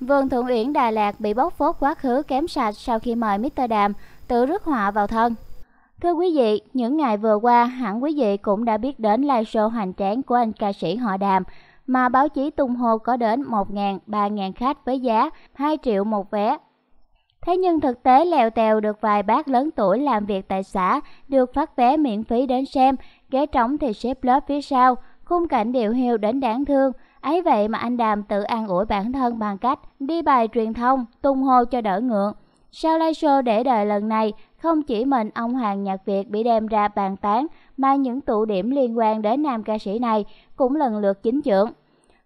Vườn Thượng Uyển Đà Lạt bị bóc phốt quá khứ kém sạch sau khi mời Mr. Đàm tự rước họa vào thân. Thưa quý vị, những ngày vừa qua, hẳn quý vị cũng đã biết đến live show hoành tráng của anh ca sĩ họ Đàm, mà báo chí tung hô có đến 1.000, 3.000 khách với giá 2 triệu một vé. Thế nhưng thực tế lèo tèo được vài bác lớn tuổi làm việc tại xã, được phát vé miễn phí đến xem, ghế trống thì xếp lớp phía sau, khung cảnh điều hiu đến đáng thương – Ấy vậy mà anh Đàm tự an ủi bản thân bằng cách đi bài truyền thông, tung hô cho đỡ ngượng. Sau live show để đời lần này, không chỉ mình ông Hoàng Nhạc Việt bị đem ra bàn tán, mà những tụ điểm liên quan đến nam ca sĩ này cũng lần lượt chính trưởng.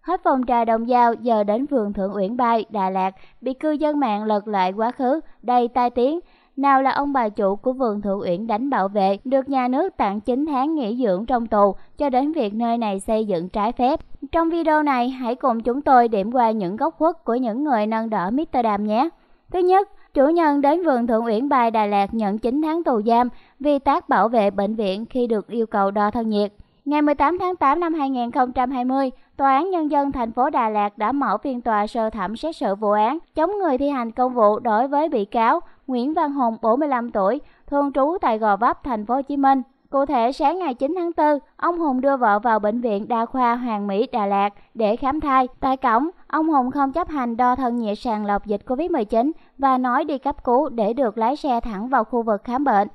Hết phòng trà đồng giao giờ đến vườn Thượng Uyển Bay, Đà Lạt, bị cư dân mạng lật lại quá khứ, đầy tai tiếng. Nào là ông bà chủ của vườn Thượng Uyển đánh bảo vệ, được nhà nước tặng 9 tháng nghỉ dưỡng trong tù, cho đến việc nơi này xây dựng trái phép. Trong video này, hãy cùng chúng tôi điểm qua những góc khuất của những người nâng đỡ Mr. Đàm nhé. Thứ nhất, chủ nhân đến vườn Thượng Uyển Bài Đà Lạt nhận 9 tháng tù giam vì tác bảo vệ bệnh viện khi được yêu cầu đo thân nhiệt. Ngày 18 tháng 8 năm 2020, Tòa án Nhân dân thành phố Đà Lạt đã mở phiên tòa sơ thẩm xét xử vụ án chống người thi hành công vụ đối với bị cáo Nguyễn Văn Hùng, 45 tuổi, thường trú tại Gò Vấp, thành phố Hồ Chí Minh Cụ thể, sáng ngày 9 tháng 4, ông Hùng đưa vợ vào bệnh viện đa khoa Hoàng Mỹ Đà Lạt để khám thai. Tại cổng, ông Hùng không chấp hành đo thân nhiệt sàng lọc dịch COVID-19 và nói đi cấp cứu để được lái xe thẳng vào khu vực khám bệnh.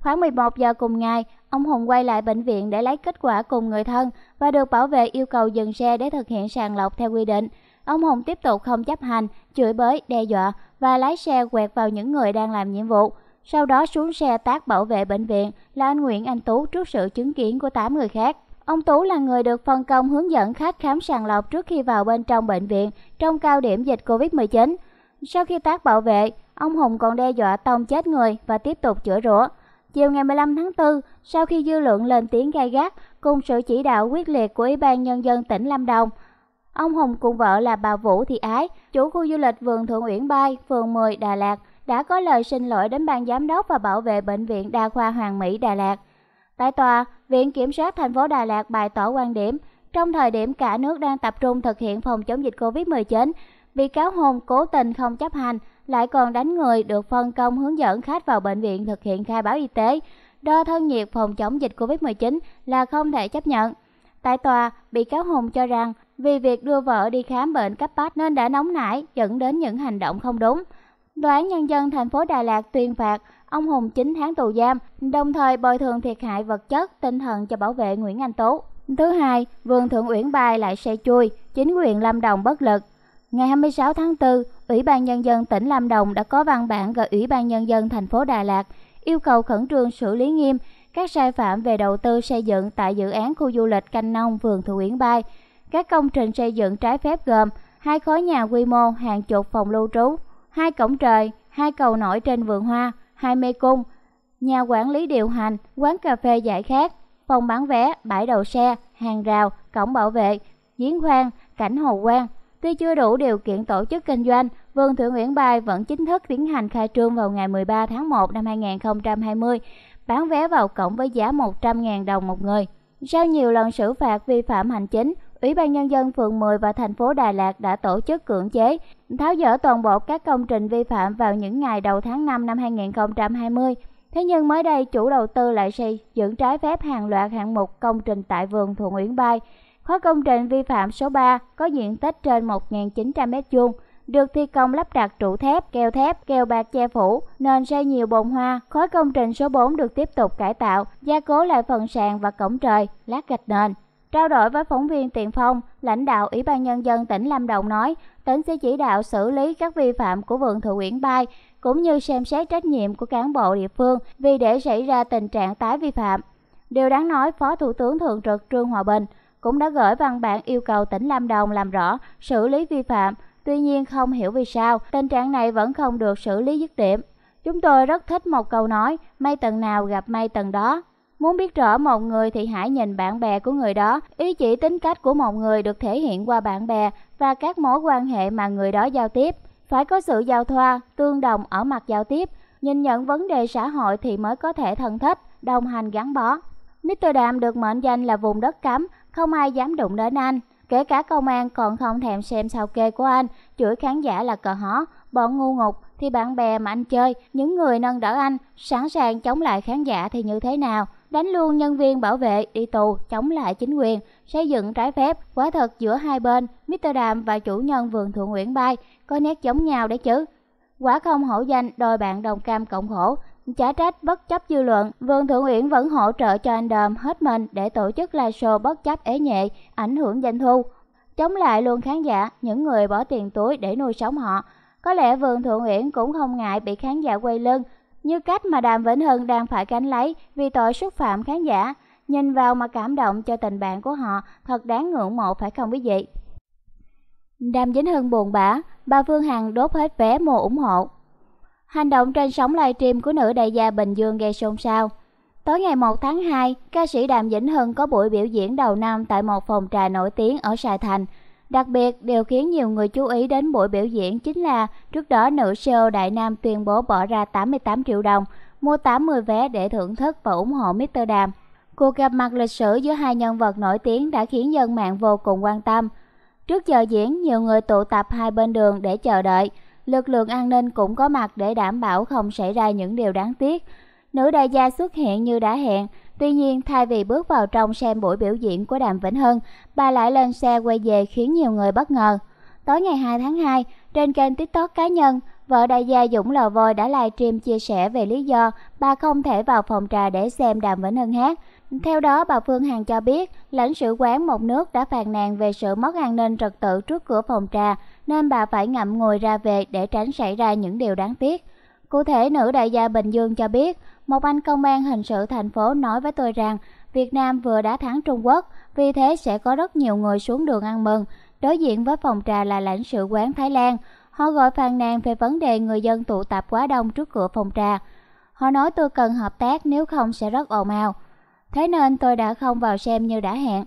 Khoảng 11 giờ cùng ngày, ông Hùng quay lại bệnh viện để lấy kết quả cùng người thân và được bảo vệ yêu cầu dừng xe để thực hiện sàng lọc theo quy định. Ông Hùng tiếp tục không chấp hành, chửi bới, đe dọa và lái xe quẹt vào những người đang làm nhiệm vụ. Sau đó xuống xe tác bảo vệ bệnh viện là anh Nguyễn Anh Tú trước sự chứng kiến của 8 người khác. Ông Tú là người được phân công hướng dẫn khách khám sàng lọc trước khi vào bên trong bệnh viện trong cao điểm dịch Covid-19. Sau khi tác bảo vệ, ông Hùng còn đe dọa tông chết người và tiếp tục chữa rủa. Chiều ngày 15 tháng 4, sau khi dư luận lên tiếng gay gắt cùng sự chỉ đạo quyết liệt của Ủy ban Nhân dân tỉnh Lâm Đồng, ông Hùng cùng vợ là bà Vũ Thị Ái, chủ khu du lịch vườn Thượng Uyển Bay, phường 10, Đà Lạt, đã có lời xin lỗi đến ban giám đốc và bảo vệ bệnh viện đa khoa Hoàng Mỹ Đà Lạt. Tại tòa, Viện Kiểm sát thành phố Đà Lạt bày tỏ quan điểm, trong thời điểm cả nước đang tập trung thực hiện phòng chống dịch Covid-19, bị cáo Hùng cố tình không chấp hành, lại còn đánh người được phân công hướng dẫn khách vào bệnh viện thực hiện khai báo y tế, đo thân nhiệt phòng chống dịch Covid-19 là không thể chấp nhận. Tại tòa, bị cáo Hùng cho rằng vì việc đưa vợ đi khám bệnh cấp bách nên đã nóng nảy dẫn đến những hành động không đúng. Tòa Nhân dân thành phố Đà Lạt tuyên phạt ông Hùng 9 tháng tù giam, đồng thời bồi thường thiệt hại vật chất, tinh thần cho bảo vệ Nguyễn Anh Tú. Thứ hai, vườn thượng Uyển Bài lại xe chui, chính quyền Lâm Đồng bất lực. Ngày 26 tháng 4, Ủy ban Nhân dân tỉnh Lâm Đồng đã có văn bản gửi Ủy ban Nhân dân thành phố Đà Lạt yêu cầu khẩn trương xử lý nghiêm các sai phạm về đầu tư xây dựng tại dự án khu du lịch Canh Nông, vườn Thượng Uyển Bay, các công trình xây dựng trái phép gồm hai khối nhà quy mô hàng chục phòng lưu trú, hai cổng trời, hai cầu nổi trên vườn hoa, hai mê cung, nhà quản lý điều hành, quán cà phê giải khát, phòng bán vé, bãi đậu xe, hàng rào, cổng bảo vệ, giếng khoan, cảnh hồ quan. Tuy chưa đủ điều kiện tổ chức kinh doanh, Vườn Thượng Nguyễn Bài vẫn chính thức tiến hành khai trương vào ngày 13 tháng 1 năm 2020, bán vé vào cổng với giá 100.000 đồng một người. Sau nhiều lần xử phạt vi phạm hành chính, Ủy ban Nhân dân phường 10 và thành phố Đà Lạt đã tổ chức cưỡng chế, tháo dỡ toàn bộ các công trình vi phạm vào những ngày đầu tháng 5 năm 2020. Thế nhưng mới đây, chủ đầu tư lại xây dựng trái phép hàng loạt hạng mục công trình tại vườn Thuận Uyển Bay. Khóa công trình vi phạm số 3 có diện tích trên 1.900m2, được thi công lắp đặt trụ thép, keo thép, keo bạc che phủ, nên xây nhiều bồn hoa. Khói công trình số 4 được tiếp tục cải tạo, gia cố lại phần sàn và cổng trời, lát gạch nền. Trao đổi với phóng viên Tiền Phong, lãnh đạo Ủy ban Nhân dân tỉnh Lâm Đồng nói, tỉnh sẽ chỉ đạo xử lý các vi phạm của vườn thự Uyển Bay, cũng như xem xét trách nhiệm của cán bộ địa phương vì để xảy ra tình trạng tái vi phạm. Điều đáng nói, Phó Thủ tướng Thường trực Trương Hòa Bình cũng đã gửi văn bản yêu cầu tỉnh Lâm Đồng làm rõ, xử lý vi phạm. Tuy nhiên không hiểu vì sao, tình trạng này vẫn không được xử lý dứt điểm. Chúng tôi rất thích một câu nói, may tầng nào gặp may tầng đó. Muốn biết rõ một người thì hãy nhìn bạn bè của người đó. Ý chỉ tính cách của một người được thể hiện qua bạn bè và các mối quan hệ mà người đó giao tiếp. Phải có sự giao thoa, tương đồng ở mặt giao tiếp, nhìn nhận vấn đề xã hội thì mới có thể thân thích, đồng hành gắn bó. Amsterdam được mệnh danh là vùng đất cấm, không ai dám đụng đến anh. Kể cả công an còn không thèm xem sao kê của anh, chửi khán giả là cờ hó, bọn ngu ngục thì bạn bè mà anh chơi, những người nâng đỡ anh, sẵn sàng chống lại khán giả thì như thế nào? đánh luôn nhân viên bảo vệ đi tù chống lại chính quyền, xây dựng trái phép, quá thật giữa hai bên, Mr. Đàm và chủ nhân vườn thượng Nguyễn Bay có nét giống nhau đấy chứ. Quả không hổ danh đôi bạn đồng cam cộng khổ, chả trách bất chấp dư luận, vườn Thượng Uyển vẫn hỗ trợ cho anh Đàm hết mình để tổ chức live show bất chấp ế nhẹ, ảnh hưởng doanh thu. Chống lại luôn khán giả, những người bỏ tiền túi để nuôi sống họ. Có lẽ vườn Thượng Uyển cũng không ngại bị khán giả quay lưng, như cách mà Đàm Vĩnh Hưng đang phải gánh lấy vì tội xúc phạm khán giả, nhìn vào mà cảm động cho tình bạn của họ, thật đáng ngưỡng mộ phải không quý vị? Đàm Vĩnh Hưng buồn bã, bà Phương Hằng đốt hết vé mua ủng hộ. Hành động trên sóng livestream của nữ đại gia Bình Dương gây xôn xao. Tối ngày 1 tháng 2, ca sĩ Đàm Vĩnh Hưng có buổi biểu diễn đầu năm tại một phòng trà nổi tiếng ở Sài Thành, Đặc biệt, điều khiến nhiều người chú ý đến buổi biểu diễn chính là trước đó nữ CEO Đại Nam tuyên bố bỏ ra 88 triệu đồng, mua 80 vé để thưởng thức và ủng hộ Mr. Đàm. Cuộc gặp mặt lịch sử giữa hai nhân vật nổi tiếng đã khiến dân mạng vô cùng quan tâm. Trước giờ diễn, nhiều người tụ tập hai bên đường để chờ đợi. Lực lượng an ninh cũng có mặt để đảm bảo không xảy ra những điều đáng tiếc. Nữ đại gia xuất hiện như đã hẹn, Tuy nhiên, thay vì bước vào trong xem buổi biểu diễn của Đàm Vĩnh Hưng, bà lại lên xe quay về khiến nhiều người bất ngờ. Tối ngày 2 tháng 2, trên kênh TikTok cá nhân, vợ đại gia Dũng Lò Voi đã livestream chia sẻ về lý do bà không thể vào phòng trà để xem Đàm Vĩnh Hưng hát. Theo đó, bà Phương Hằng cho biết, lãnh sự quán một nước đã phàn nàn về sự mất an ninh trật tự trước cửa phòng trà, nên bà phải ngậm ngùi ra về để tránh xảy ra những điều đáng tiếc. Cụ thể, nữ đại gia Bình Dương cho biết, một anh công an hình sự thành phố nói với tôi rằng Việt Nam vừa đã thắng Trung Quốc, vì thế sẽ có rất nhiều người xuống đường ăn mừng. Đối diện với phòng trà là lãnh sự quán Thái Lan. Họ gọi phàn nàn về vấn đề người dân tụ tập quá đông trước cửa phòng trà. Họ nói tôi cần hợp tác nếu không sẽ rất ồn ào. Thế nên tôi đã không vào xem như đã hẹn.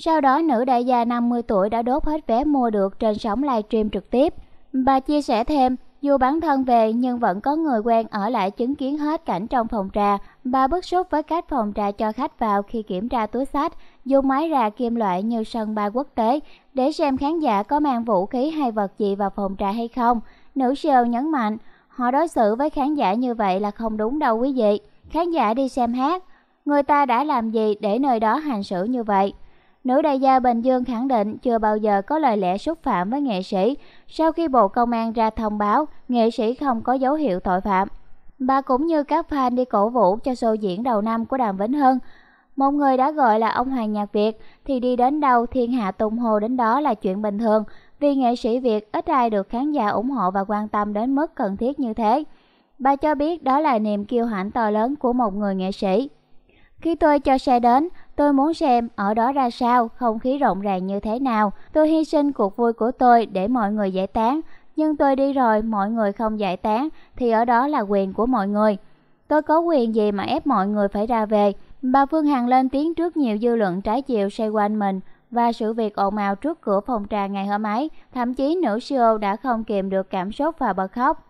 Sau đó nữ đại gia 50 tuổi đã đốt hết vé mua được trên sóng livestream trực tiếp. Bà chia sẻ thêm, dù bản thân về nhưng vẫn có người quen ở lại chứng kiến hết cảnh trong phòng trà. Bà bức xúc với cách phòng trà cho khách vào khi kiểm tra túi sách, dùng máy rà kim loại như sân ba quốc tế để xem khán giả có mang vũ khí hay vật gì vào phòng trà hay không. Nữ siêu nhấn mạnh, họ đối xử với khán giả như vậy là không đúng đâu quý vị. Khán giả đi xem hát, người ta đã làm gì để nơi đó hành xử như vậy? Nữ đại gia Bình Dương khẳng định chưa bao giờ có lời lẽ xúc phạm với nghệ sĩ sau khi Bộ Công an ra thông báo nghệ sĩ không có dấu hiệu tội phạm. Bà cũng như các fan đi cổ vũ cho show diễn đầu năm của Đàm Vĩnh Hưng. Một người đã gọi là ông hoàng nhạc Việt thì đi đến đâu thiên hạ tung hô đến đó là chuyện bình thường vì nghệ sĩ Việt ít ai được khán giả ủng hộ và quan tâm đến mức cần thiết như thế. Bà cho biết đó là niềm kiêu hãnh to lớn của một người nghệ sĩ. Khi tôi cho xe đến, Tôi muốn xem ở đó ra sao, không khí rộng ràng như thế nào. Tôi hy sinh cuộc vui của tôi để mọi người giải tán, nhưng tôi đi rồi mọi người không giải tán thì ở đó là quyền của mọi người. Tôi có quyền gì mà ép mọi người phải ra về. Bà Phương Hằng lên tiếng trước nhiều dư luận trái chiều xoay quanh mình và sự việc ồn ào trước cửa phòng trà ngày hôm ấy, thậm chí nữ CEO đã không kiềm được cảm xúc và bật khóc.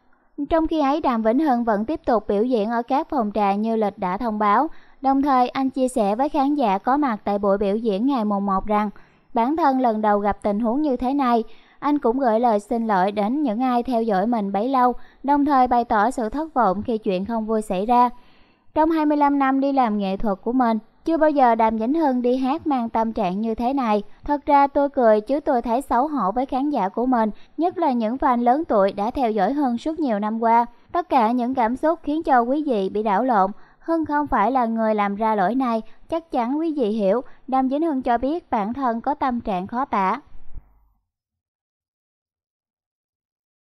Trong khi ấy, Đàm Vĩnh Hưng vẫn tiếp tục biểu diễn ở các phòng trà như lịch đã thông báo. Đồng thời, anh chia sẻ với khán giả có mặt tại buổi biểu diễn ngày mùng 1 rằng bản thân lần đầu gặp tình huống như thế này, anh cũng gửi lời xin lỗi đến những ai theo dõi mình bấy lâu, đồng thời bày tỏ sự thất vọng khi chuyện không vui xảy ra. Trong 25 năm đi làm nghệ thuật của mình, chưa bao giờ Đàm Vĩnh Hưng đi hát mang tâm trạng như thế này. Thật ra tôi cười chứ tôi thấy xấu hổ với khán giả của mình, nhất là những fan lớn tuổi đã theo dõi hơn suốt nhiều năm qua. Tất cả những cảm xúc khiến cho quý vị bị đảo lộn, Hưng không phải là người làm ra lỗi này, chắc chắn quý vị hiểu. Đàm Vĩnh Hưng cho biết bản thân có tâm trạng khó tả.